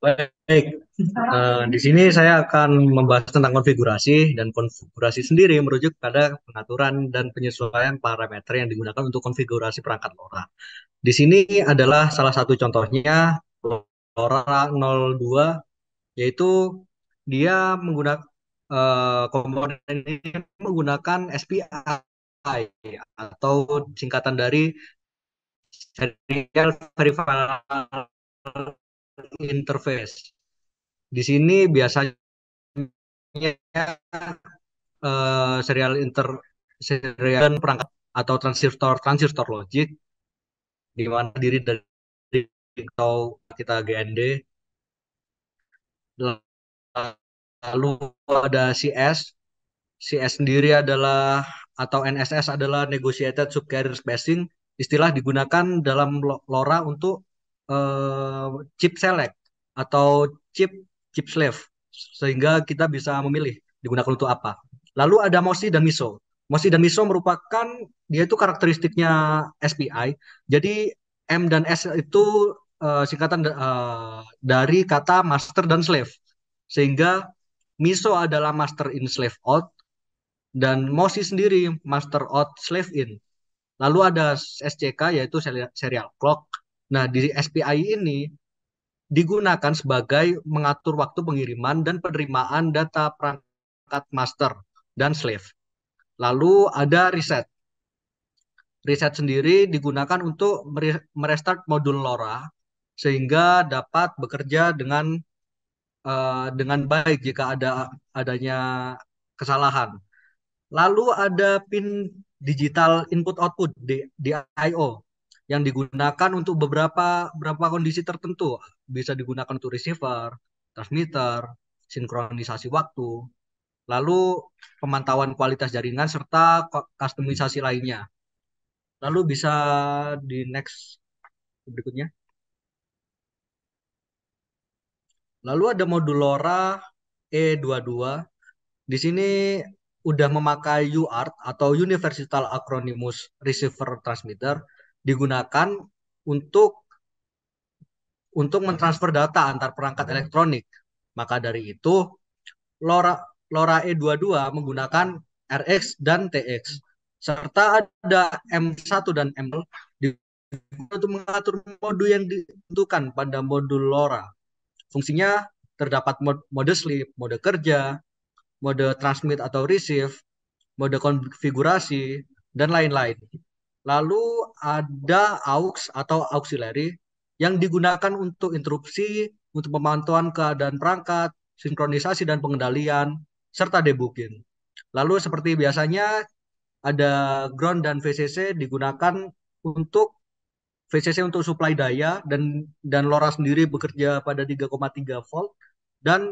Baik, uh, di sini saya akan membahas tentang konfigurasi dan konfigurasi sendiri merujuk pada pengaturan dan penyesuaian parameter yang digunakan untuk konfigurasi perangkat LoRa. Di sini adalah salah satu contohnya LoRa 02, yaitu dia menggunakan uh, eh, komponen ini menggunakan SPI atau singkatan dari Serial Verifiable interface. Di sini biasanya uh, serial inter serial perangkat atau transistor transistor logic di mana diri dari atau kita GND lalu ada CS CS sendiri adalah atau NSS adalah negotiated subcarrier spacing istilah digunakan dalam LoRa untuk uh, chip select atau chip chip slave sehingga kita bisa memilih digunakan untuk apa. Lalu ada MOSI dan MISO. MOSI dan MISO merupakan dia itu karakteristiknya SPI. Jadi M dan S itu uh, singkatan uh, dari kata master dan slave. Sehingga MISO adalah master in slave out dan MOSI sendiri master out slave in. Lalu ada SCK yaitu serial clock Nah, di SPI ini digunakan sebagai mengatur waktu pengiriman dan penerimaan data perangkat master dan slave. Lalu ada reset. Reset sendiri digunakan untuk merestart modul LoRa sehingga dapat bekerja dengan uh, dengan baik jika ada adanya kesalahan. Lalu ada pin digital input output di, di I/O yang digunakan untuk beberapa beberapa kondisi tertentu bisa digunakan untuk receiver, transmitter, sinkronisasi waktu, lalu pemantauan kualitas jaringan serta customisasi lainnya. Lalu bisa di next berikutnya. Lalu ada modul LoRa E22. Di sini udah memakai UART atau Universal Acronymous Receiver Transmitter digunakan untuk untuk mentransfer data antar perangkat hmm. elektronik. Maka dari itu, LoRa, LoRa E22 menggunakan RX dan TX, serta ada M1 dan M untuk mengatur modul yang ditentukan pada modul LoRa. Fungsinya terdapat mode sleep, mode kerja, mode transmit atau receive, mode konfigurasi, dan lain-lain. Lalu ada AUX atau auxiliary yang digunakan untuk interupsi, untuk pemantauan keadaan perangkat, sinkronisasi dan pengendalian, serta debugging. Lalu seperti biasanya ada ground dan VCC digunakan untuk VCC untuk supply daya dan dan LoRa sendiri bekerja pada 3,3 volt dan